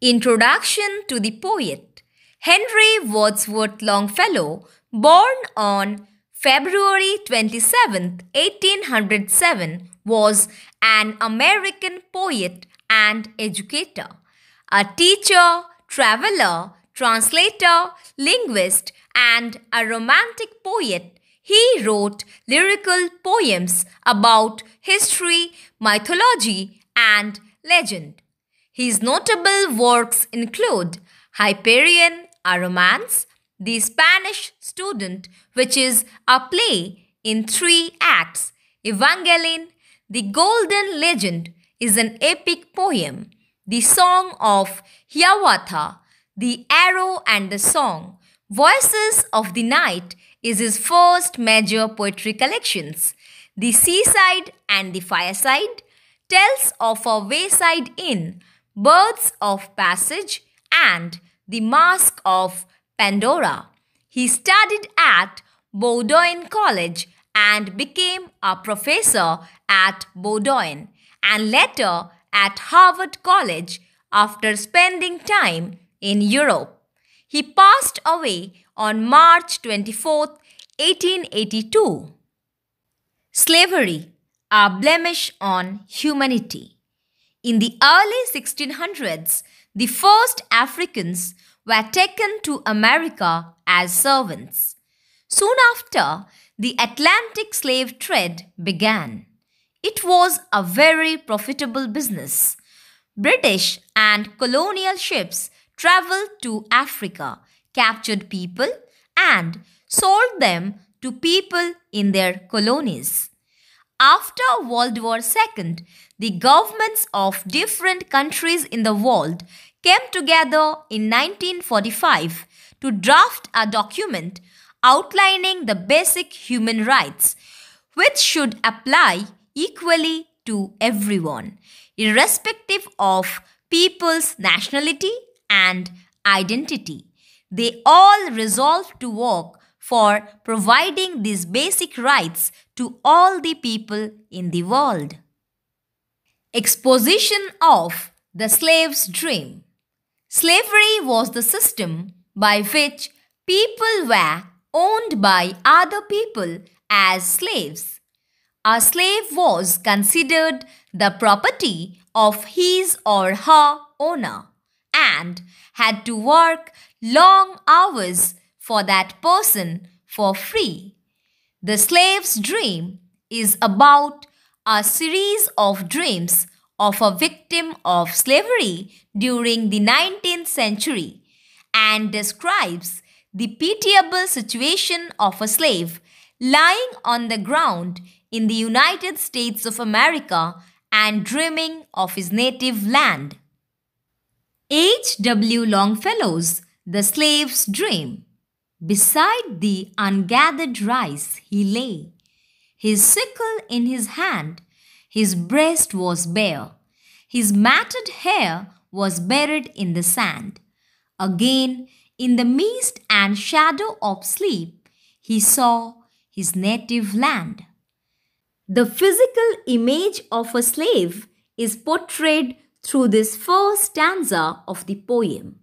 Introduction to the Poet Henry Wadsworth Longfellow, born on February 27, 1807, was an American poet and educator, a teacher, traveler, translator, linguist, and a romantic poet, he wrote lyrical poems about history, mythology, and legend. His notable works include Hyperion, a romance, The Spanish Student, which is a play in three acts, Evangeline, The Golden Legend is an epic poem, The Song of Hiawatha the Arrow and the Song, Voices of the Night is his first major poetry collections. The Seaside and the Fireside tells of a wayside inn, Birds of Passage and The Mask of Pandora. He studied at Bowdoin College and became a professor at Bowdoin and later at Harvard College after spending time in Europe. He passed away on March 24, 1882. Slavery, a blemish on humanity. In the early 1600s, the first Africans were taken to America as servants. Soon after, the Atlantic slave trade began. It was a very profitable business. British and colonial ships traveled to Africa, captured people, and sold them to people in their colonies. After World War II, the governments of different countries in the world came together in 1945 to draft a document outlining the basic human rights, which should apply equally to everyone, irrespective of people's nationality, and identity. They all resolve to work for providing these basic rights to all the people in the world. Exposition of the slave's dream. Slavery was the system by which people were owned by other people as slaves. A slave was considered the property of his or her owner hand had to work long hours for that person for free. The slave's dream is about a series of dreams of a victim of slavery during the 19th century and describes the pitiable situation of a slave lying on the ground in the United States of America and dreaming of his native land. H. W. Longfellow's The Slave's Dream. Beside the ungathered rice he lay, his sickle in his hand, his breast was bare, his matted hair was buried in the sand. Again, in the mist and shadow of sleep, he saw his native land. The physical image of a slave is portrayed through this first stanza of the poem.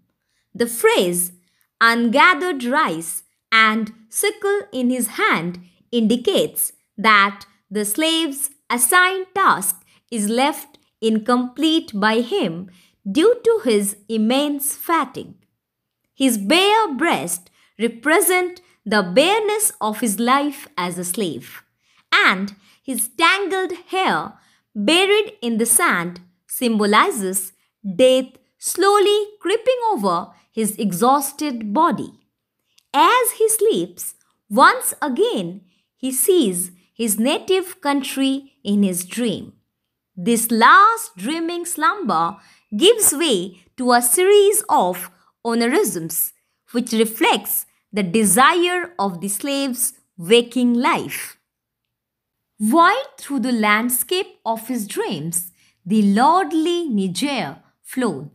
The phrase ungathered rice and sickle in his hand indicates that the slave's assigned task is left incomplete by him due to his immense fatigue. His bare breast represent the bareness of his life as a slave, and his tangled hair buried in the sand symbolizes death slowly creeping over his exhausted body. As he sleeps, once again he sees his native country in his dream. This last dreaming slumber gives way to a series of onarisms, which reflects the desire of the slave's waking life. While through the landscape of his dreams, the lordly Niger flowed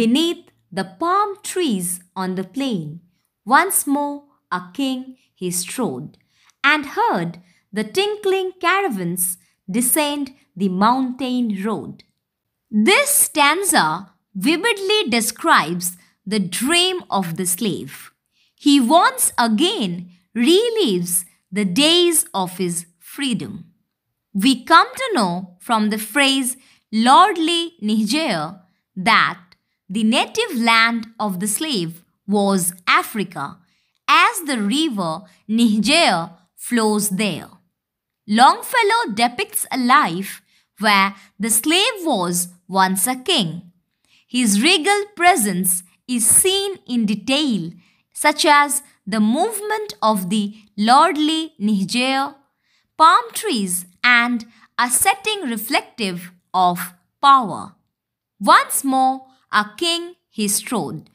beneath the palm trees on the plain. Once more a king he strode and heard the tinkling caravans descend the mountain road. This stanza vividly describes the dream of the slave. He once again relives the days of his freedom. We come to know from the phrase lordly Niger that the native land of the slave was Africa, as the river Niger flows there. Longfellow depicts a life where the slave was once a king. His regal presence is seen in detail, such as the movement of the lordly Niger, palm trees, and a setting reflective of power. Once more, a king he strode.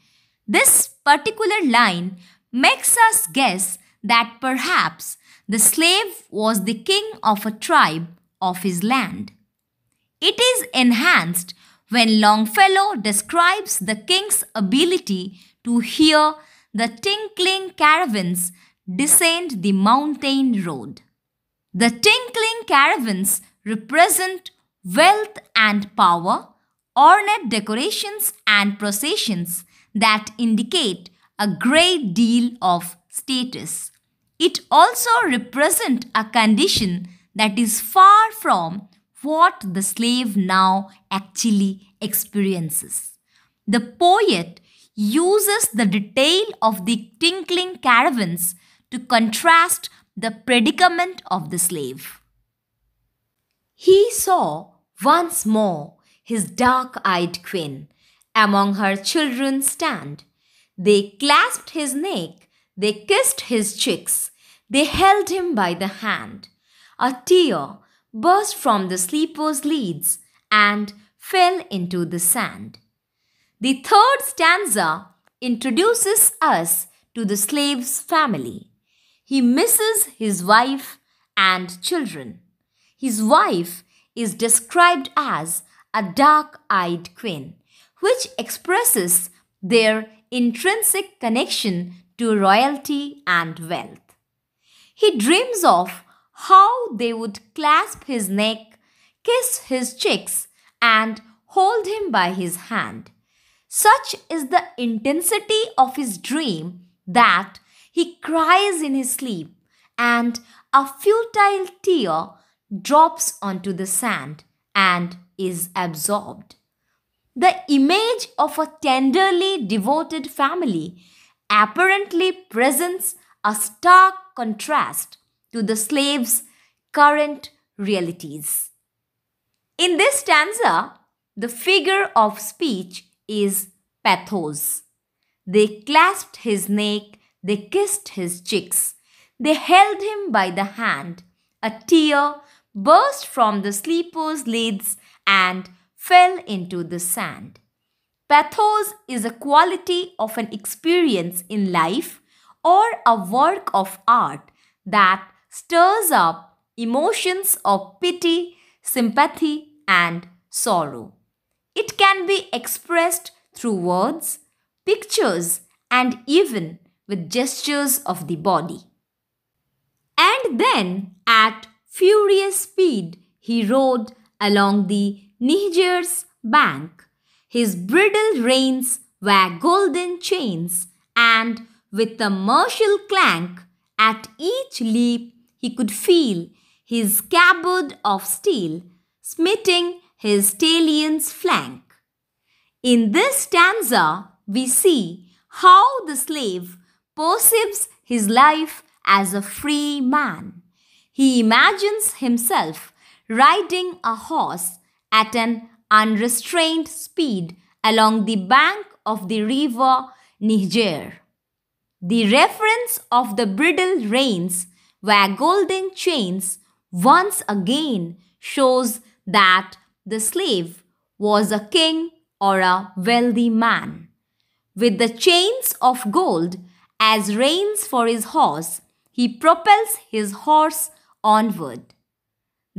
This particular line makes us guess that perhaps the slave was the king of a tribe of his land. It is enhanced when Longfellow describes the king's ability to hear the tinkling caravans descend the mountain road. The tinkling caravans represent wealth and power, ornate decorations and processions that indicate a great deal of status. It also represents a condition that is far from what the slave now actually experiences. The poet uses the detail of the tinkling caravans to contrast the predicament of the slave he saw once more his dark eyed queen among her children stand. They clasped his neck, they kissed his cheeks, they held him by the hand. A tear burst from the sleeper's lids and fell into the sand. The third stanza introduces us to the slave's family. He misses his wife and children. His wife is described as a dark eyed queen, which expresses their intrinsic connection to royalty and wealth. He dreams of how they would clasp his neck, kiss his cheeks, and hold him by his hand. Such is the intensity of his dream that he cries in his sleep, and a futile tear drops onto the sand and is absorbed. The image of a tenderly devoted family apparently presents a stark contrast to the slave's current realities. In this stanza, the figure of speech is pathos. They clasped his neck, they kissed his cheeks, they held him by the hand, a tear burst from the sleeper's lids and fell into the sand. Pathos is a quality of an experience in life or a work of art that stirs up emotions of pity, sympathy, and sorrow. It can be expressed through words, pictures, and even with gestures of the body. And then at furious speed he rode along the Niger's bank. His bridle reins were golden chains, and with a martial clank, at each leap he could feel his scabbard of steel smiting his stallion's flank. In this stanza, we see how the slave perceives his life as a free man. He imagines himself riding a horse at an unrestrained speed along the bank of the river Niger. The reference of the bridle reins were golden chains once again shows that the slave was a king or a wealthy man. With the chains of gold as reins for his horse, he propels his horse onward.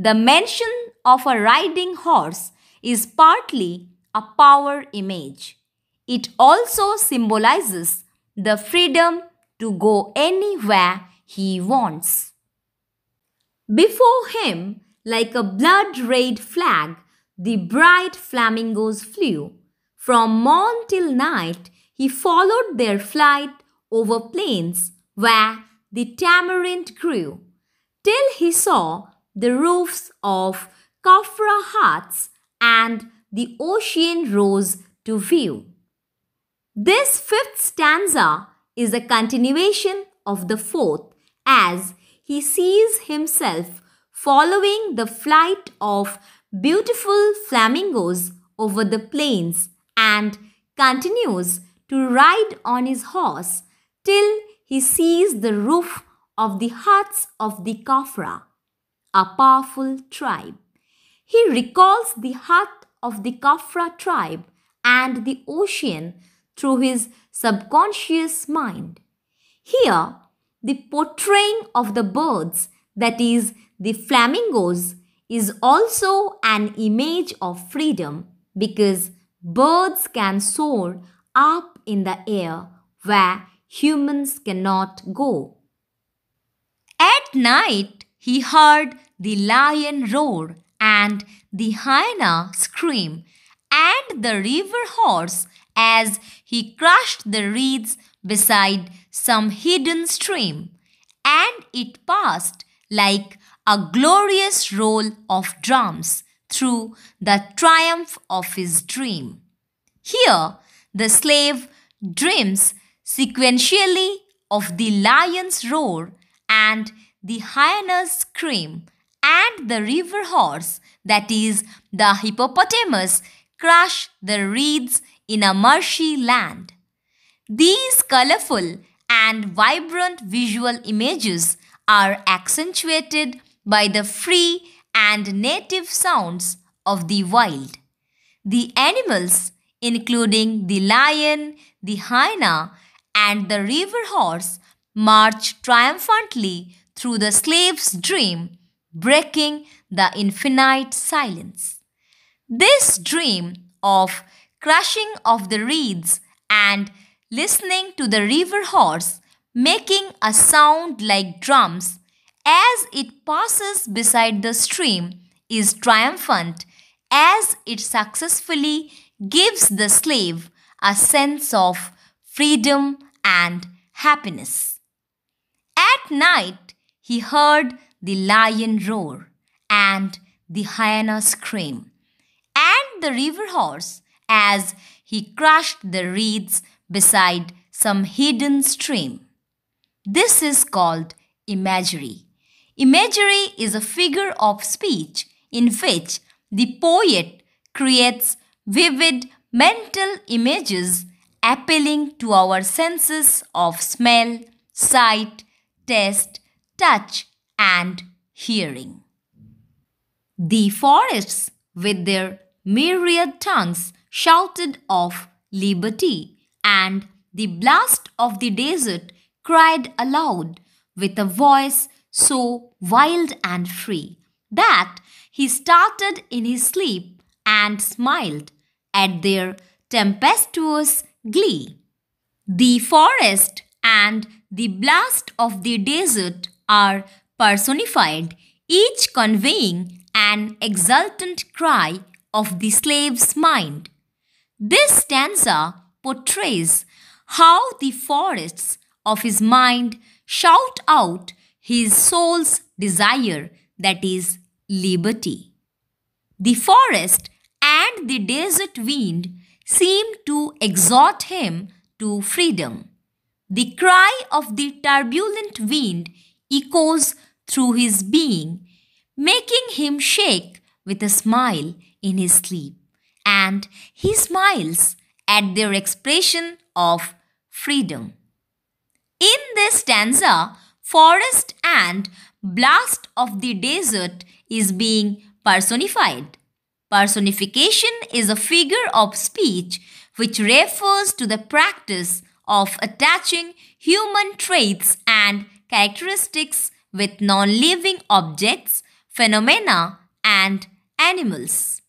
The mention of a riding horse is partly a power image. It also symbolizes the freedom to go anywhere he wants. Before him, like a blood red flag, the bright flamingos flew. From morn till night, he followed their flight over plains where the tamarind grew till he saw the roofs of Kafra huts and the ocean rose to view. This fifth stanza is a continuation of the fourth as he sees himself following the flight of beautiful flamingos over the plains and continues to ride on his horse till he sees the roof of the huts of the Kafra, a powerful tribe. He recalls the hut of the Kafra tribe and the ocean through his subconscious mind. Here, the portraying of the birds, that is, the flamingos, is also an image of freedom because birds can soar up in the air where humans cannot go. At night, he heard the lion roar and the hyena scream and the river horse as he crushed the reeds beside some hidden stream. And it passed like a glorious roll of drums through the triumph of his dream. Here, the slave dreams sequentially of the lion's roar and the hyenas scream and the river horse, that is, the hippopotamus, crush the reeds in a marshy land. These colorful and vibrant visual images are accentuated by the free and native sounds of the wild. The animals, including the lion, the hyena, and the river horse, march triumphantly through the slave's dream, breaking the infinite silence. This dream of crushing of the reeds and listening to the river horse making a sound like drums as it passes beside the stream is triumphant as it successfully gives the slave a sense of freedom and happiness. At night, he heard the lion roar and the hyena scream, and the river horse as he crushed the reeds beside some hidden stream. This is called imagery. Imagery is a figure of speech in which the poet creates vivid mental images appealing to our senses of smell, sight, taste, touch, and hearing. The forests, with their myriad tongues, shouted of liberty, and the blast of the desert cried aloud with a voice so wild and free that he started in his sleep and smiled at their tempestuous glee. The forest and the blast of the desert are personified, each conveying an exultant cry of the slave's mind. This stanza portrays how the forests of his mind shout out his soul's desire, that is, liberty. The forest and the desert wind seem to exhort him to freedom. The cry of the turbulent wind echoes through his being, making him shake with a smile in his sleep. And he smiles at their expression of freedom. In this stanza, forest and blast of the desert is being personified. Personification is a figure of speech which refers to the practice of attaching human traits and characteristics with non-living objects, phenomena and animals.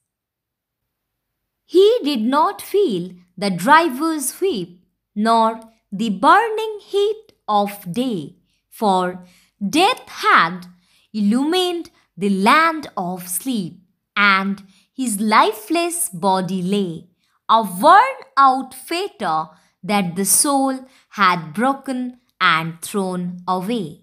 He did not feel the driver's whip nor the burning heat of day, for death had illumined the land of sleep, and his lifeless body lay, a worn out fetter that the soul had broken and thrown away.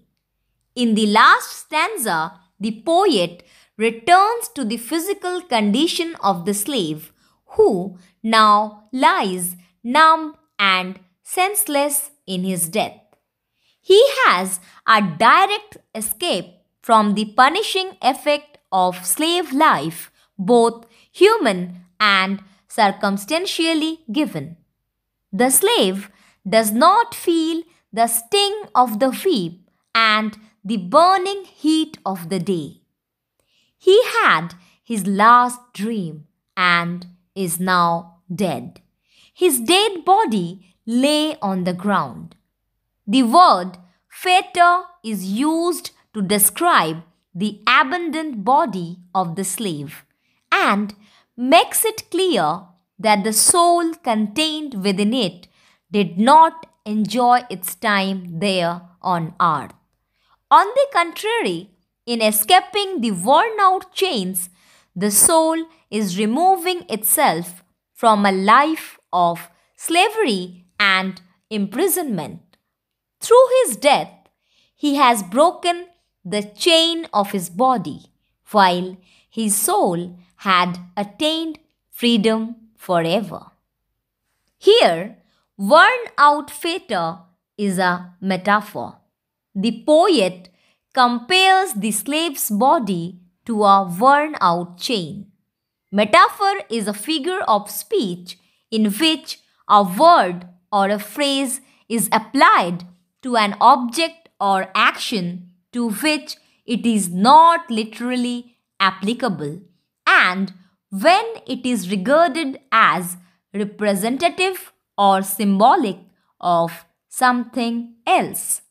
In the last stanza, the poet returns to the physical condition of the slave who now lies numb and senseless in his death. He has a direct escape from the punishing effect of slave life, both human and circumstantially given. The slave does not feel the sting of the whip and the burning heat of the day. He had his last dream and is now dead. His dead body lay on the ground. The word fetter is used to describe the abandoned body of the slave and makes it clear that the soul contained within it did not enjoy its time there on earth. On the contrary, in escaping the worn out chains, the soul is removing itself from a life of slavery and imprisonment. Through his death, he has broken the chain of his body, while his soul had attained freedom forever. Here, worn out fetter is a metaphor. The poet compares the slave's body to a worn out chain. Metaphor is a figure of speech in which a word or a phrase is applied to an object or action to which it is not literally applicable and when it is regarded as representative or symbolic of something else.